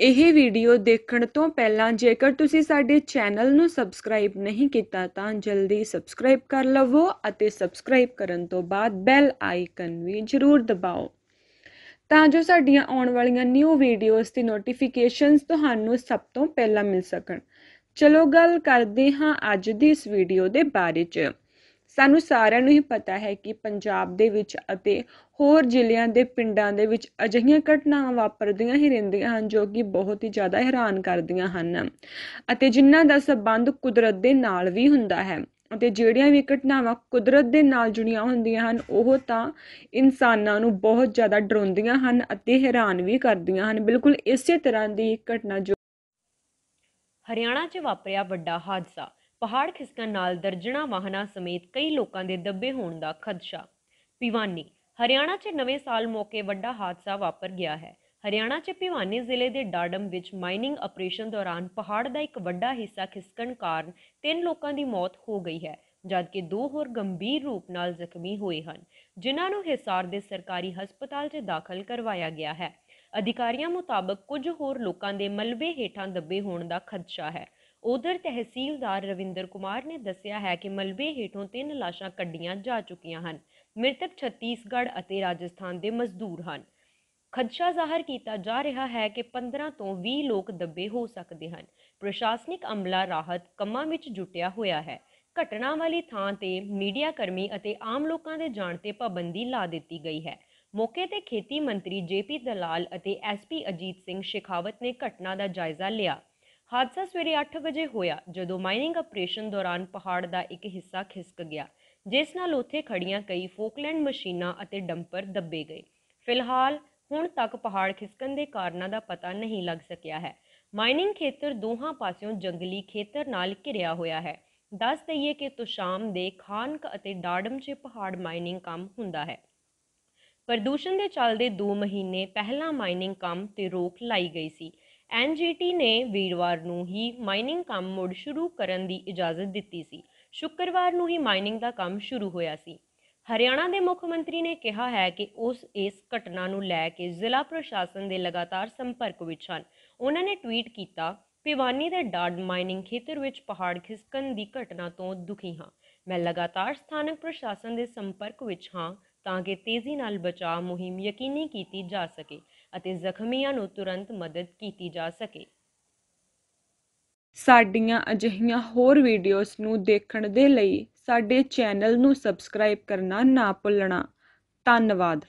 ਇਹ ਵੀਡੀਓ ਦੇਖਣ ਤੋਂ ਪਹਿਲਾਂ ਜੇਕਰ ਤੁਸੀਂ ਸਾਡੇ ਚੈਨਲ ਨੂੰ ਸਬਸਕ੍ਰਾਈਬ ਨਹੀਂ ਕੀਤਾ ਤਾਂ ਜਲਦੀ ਸਬਸਕ੍ਰਾਈਬ ਕਰ ਲਵੋ ਅਤੇ ਸਬਸਕ੍ਰਾਈਬ ਕਰਨ ਤੋਂ ਬਾਅਦ ਬੈਲ ਆਈਕਨ ਵੀ ਜ਼ਰੂਰ ਦਬਾਓ ਤਾਂ ਜੋ ਸਾਡੀਆਂ ਆਉਣ ਵਾਲੀਆਂ ਨਿਊ ਵੀਡੀਓਜ਼ ਦੀ ਨੋਟੀਫਿਕੇਸ਼ਨਸ ਤੁਹਾਨੂੰ ਸਭ ਤੋਂ ਪਹਿਲਾਂ ਮਿਲ ਸਕਣ ਚਲੋ ਗੱਲ ਕਰਦੇ ਹਾਂ ਅੱਜ ਦੀ ਇਸ ਵੀਡੀਓ ਦੇ ਬਾਰੇ 'ਚ ਸਾਨੂੰ ਸਾਰਿਆਂ ਨੂੰ ਹੀ ਪਤਾ ਹੈ ਕਿ ਪੰਜਾਬ ਦੇ ਵਿੱਚ ਅਤੇ ਹੋਰ ਜ਼ਿਲ੍ਹਿਆਂ ਦੇ ਪਿੰਡਾਂ ਦੇ ਵਿੱਚ ਅਜਿਹੀਆਂ ਘਟਨਾਵਾਂ ਵਾਪਰਦੀਆਂ ਹੀ ਰਹਿੰਦੀਆਂ ਹਨ ਜੋ ਕਿ ਬਹੁਤ ਹੀ ਜ਼ਿਆਦਾ ਹੈਰਾਨ ਕਰਦੀਆਂ ਹਨ ਅਤੇ ਜਿਨ੍ਹਾਂ ਦਾ ਸਬੰਧ ਕੁਦਰਤ ਦੇ ਨਾਲ ਵੀ ਹੁੰਦਾ ਹੈ ਅਤੇ ਜਿਹੜੀਆਂ ਵੀ ਘਟਨਾਵਾਂ ਕੁਦਰਤ ਦੇ ਨਾਲ ਜੁੜੀਆਂ ਹੁੰਦੀਆਂ ਹਨ ਉਹ ਤਾਂ ਇਨਸਾਨਾਂ ਨੂੰ ਬਹੁਤ ਜ਼ਿਆਦਾ ਡਰਾਉਂਦੀਆਂ ਹਨ ਅਤੇ ਹੈਰਾਨ ਵੀ ਕਰਦੀਆਂ ਹਨ ਬਿਲਕੁਲ ਇਸੇ ਤਰ੍ਹਾਂ ਦੀ ਘਟਨਾ ਜੋ ਹਰਿਆਣਾ 'ਚ ਵਾਪਰਿਆ ਵੱਡਾ ਹਾਦਸਾ ਪਹਾੜ ਖਿਸਕਣ ਨਾਲ ਦਰਜਣਾ ਵਾਹਨਾਂ ਸਮੇਤ ਕਈ ਲੋਕਾਂ ਦੇ ਦੱਬੇ ਹੋਣ ਦਾ ਖਦਸ਼ਾ ਪਿਵਾਨੀ ਹਰਿਆਣਾ 'ਚ ਨਵੇਂ ਸਾਲ ਮੌਕੇ ਵੱਡਾ ਹਾਦਸਾ ਵਾਪਰ ਗਿਆ ਹੈ ਹਰਿਆਣਾ 'ਚ ਪਿਵਾਨੀ ਜ਼ਿਲ੍ਹੇ ਦੇ ਡਾਡਮ ਵਿੱਚ ਮਾਈਨਿੰਗ ਆਪਰੇਸ਼ਨ ਦੌਰਾਨ ਪਹਾੜ ਦਾ ਇੱਕ ਵੱਡਾ ਹਿੱਸਾ ਖਿਸਕਣ ਕਾਰਨ ਤਿੰਨ ਲੋਕਾਂ ਦੀ ਮੌਤ ਹੋ ਗਈ ਹੈ ਜਦਕਿ ਦੋ ਹੋਰ ਗੰਭੀਰ ਰੂਪ ਨਾਲ ਜ਼ਖਮੀ ਹੋਏ ਹਨ ਜਿਨ੍ਹਾਂ ਨੂੰ ਹਿਸਾਰ ਦੇ ਸਰਕਾਰੀ ਹਸਪਤਾਲ 'ਚ ਦਾਖਲ ਕਰਵਾਇਆ ਗਿਆ ਹੈ ਅਧਿਕਾਰੀਆਂ ਮੁਤਾਬਕ ਕੁਝ ਹੋਰ ਲੋਕਾਂ ਦੇ ਮਲਬੇ ਹੇਠਾਂ ਦੱਬੇ ਹੋਣ ਦਾ ਖਦਸ਼ਾ ਹੈ ਉਧਰ ਤਹਿਸੀਲਦਾਰ ਰਵਿੰਦਰ ਕੁਮਾਰ ਨੇ ਦੱਸਿਆ ਹੈ ਕਿ ਮਲਬੇ ਹੇਠੋਂ ਤਿੰਨ ਲਾਸ਼ਾਂ ਕੱਢੀਆਂ ਜਾ ਚੁੱਕੀਆਂ ਹਨ ਮ੍ਰਿਤਕ ਛੱਤੀਸਗੜ੍ਹ ਅਤੇ ਰਾਜਸਥਾਨ ਦੇ ਮਜ਼ਦੂਰ ਹਨ ਖਦਸ਼ਾ ਜ਼ਾਹਰ ਕੀਤਾ ਜਾ ਰਿਹਾ ਹੈ ਕਿ 15 ਤੋਂ 20 ਲੋਕ ਦੱਬੇ ਹੋ ਸਕਦੇ ਹਨ ਪ੍ਰਸ਼ਾਸਨਿਕ ਅਮਲਾ ਰਾਹਤ ਕੰਮਾਂ ਵਿੱਚ ਜੁਟਿਆ ਹੋਇਆ ਹੈ ਘਟਨਾ ਵਾਲੀ ਥਾਂ ਤੇ ਮੀਡੀਆ ਕਰਮੀ ਅਤੇ ਆਮ ਲੋਕਾਂ ਦੇ ਜਾਣ ਤੇ ਪਾਬੰਦੀ ਲਾ ਦਿੱਤੀ ਗਈ ਹੈ ਮੌਕੇ ਤੇ ਖੇਤੀ ਮੰਤਰੀ ਜੇਪੀ ਦਲਾਲ ਅਤੇ ਐਸਪੀ ਅਜੀਤ ਸਿੰਘ ਸ਼ਿਖਾਵਤ ਨੇ ਘਟਨਾ ਦਾ ਜਾਇਜ਼ਾ ਲਿਆ ਹਾਦਸਾ ਸਵੇਰੇ 8 ਵਜੇ ਹੋਇਆ ਜਦੋਂ ਮਾਈਨਿੰਗ ਆਪਰੇਸ਼ਨ ਦੌਰਾਨ ਪਹਾੜ ਦਾ ਇੱਕ ਹਿੱਸਾ ਖਿਸਕ ਗਿਆ ਜਿਸ ਨਾਲ ਉੱਥੇ ਖੜੀਆਂ ਕਈ ਫੋਕਲੈਂਡ ਮਸ਼ੀਨਾਂ ਅਤੇ ਡੰਪਰ ਦੱਬੇ ਗਏ ਫਿਲਹਾਲ ਹੁਣ ਤੱਕ ਪਹਾੜ ਖਿਸਕਣ ਦੇ ਕਾਰਨਾਂ ਦਾ ਪਤਾ ਨਹੀਂ ਲੱਗ ਸਕਿਆ ਹੈ ਮਾਈਨਿੰਗ ਖੇਤਰ ਦੋਹਾਂ ਪਾਸਿਓਂ ਜੰਗਲੀ ਖੇਤਰ ਨਾਲ ਘਿਰਿਆ ਹੋਇਆ ਹੈ ਦੱਸ ਦਈਏ ਕਿ ਤੁਸ਼ਾਮ ਦੇ ਖਾਨਕ ਅਤੇ ਡਾੜਮ 'ਚ ਪਹਾੜ ਮਾਈਨਿੰਗ ਕੰਮ ਹੁੰਦਾ ਹੈ ਪ੍ਰਦੂਸ਼ਣ ਦੇ ਚੱਲਦੇ 2 ਮਹੀਨੇ ਪਹਿਲਾਂ ਮਾਈਨਿੰਗ ਕੰਮ ਤੇ ਰੋਕ ਲਾਈ ਗਈ ਸੀ ਐਨਜੀਟੀ ਨੇ ਵੀਰਵਾਰ ਨੂੰ ਹੀ ਮਾਈਨਿੰਗ ਕੰਮ ਮੁੜ ਸ਼ੁਰੂ ਕਰਨ ਦੀ ਇਜਾਜ਼ਤ ਦਿੱਤੀ ਸੀ ਸ਼ੁੱਕਰਵਾਰ ਨੂੰ ਹੀ ਮਾਈਨਿੰਗ ਦਾ ਕੰਮ ਸ਼ੁਰੂ ਹੋਇਆ ਸੀ ਹਰਿਆਣਾ ਦੇ ਮੁੱਖ ਮੰਤਰੀ ਨੇ ਕਿਹਾ ਹੈ ਕਿ ਉਸ ਇਸ ਘਟਨਾ ਨੂੰ ਲੈ ਕੇ ਜ਼ਿਲ੍ਹਾ ਪ੍ਰਸ਼ਾਸਨ ਦੇ ਲਗਾਤਾਰ ਸੰਪਰਕ ਵਿੱਚ ਹਨ ਉਹਨਾਂ ਨੇ ਟਵੀਟ ਕੀਤਾ ਪਿਵਾਨੀ ਦੇ ਡਾਡ ਮਾਈਨਿੰਗ ਖੇਤਰ ਵਿੱਚ ਪਹਾੜ ਖਿਸਕਣ ਦੀ ਘਟਨਾ ਤੋਂ ਦੁਖੀ ਹਾਂ ਮੈਂ ਲਗਾਤਾਰ ਸਥਾਨਕ ਪ੍ਰਸ਼ਾਸਨ ਦੇ ਸੰਪਰਕ ਵਿੱਚ ਹਾਂ ਤਾਂ ਕਿ ਤੇਜ਼ੀ ਨਾਲ ਬਚਾਅ ਮੁਹਿੰਮ ਯਕੀਨੀ ਕੀਤੀ ਜਾ ਸਕੇ ਅਤੇ ਜ਼ਖਮੀਆਂ ਨੂੰ ਤੁਰੰਤ ਮਦਦ ਕੀਤੀ ਜਾ ਸਕੇ ਸਾਡੀਆਂ ਅਜਿਹੀਆਂ ਹੋਰ ਵੀਡੀਓਜ਼ ਨੂੰ ਦੇਖਣ ਦੇ ਲਈ ਸਾਡੇ ਚੈਨਲ ਨੂੰ ਸਬਸਕ੍ਰਾਈਬ ਕਰਨਾ ਨਾ ਭੁੱਲਣਾ ਧੰਨਵਾਦ